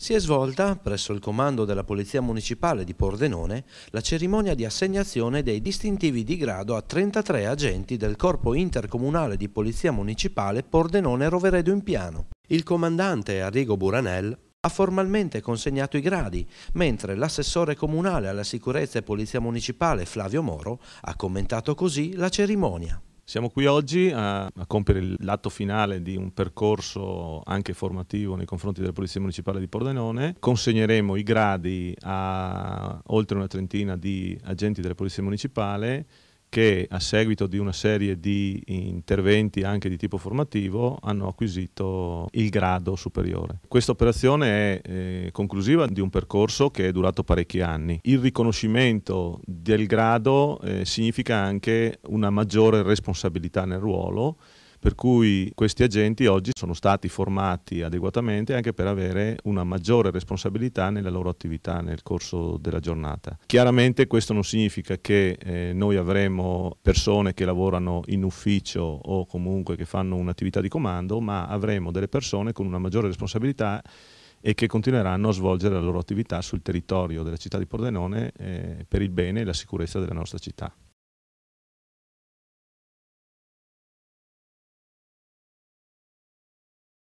si è svolta, presso il comando della Polizia Municipale di Pordenone, la cerimonia di assegnazione dei distintivi di grado a 33 agenti del Corpo Intercomunale di Polizia Municipale Pordenone Roveredo in Piano. Il comandante Arrigo Buranel ha formalmente consegnato i gradi, mentre l'assessore comunale alla sicurezza e polizia municipale Flavio Moro ha commentato così la cerimonia. Siamo qui oggi a, a compiere l'atto finale di un percorso anche formativo nei confronti della Polizia Municipale di Pordenone. Consegneremo i gradi a oltre una trentina di agenti della Polizia Municipale che a seguito di una serie di interventi anche di tipo formativo hanno acquisito il grado superiore. Questa operazione è eh, conclusiva di un percorso che è durato parecchi anni. Il riconoscimento del grado eh, significa anche una maggiore responsabilità nel ruolo per cui questi agenti oggi sono stati formati adeguatamente anche per avere una maggiore responsabilità nella loro attività nel corso della giornata. Chiaramente questo non significa che eh, noi avremo persone che lavorano in ufficio o comunque che fanno un'attività di comando, ma avremo delle persone con una maggiore responsabilità e che continueranno a svolgere la loro attività sul territorio della città di Pordenone eh, per il bene e la sicurezza della nostra città.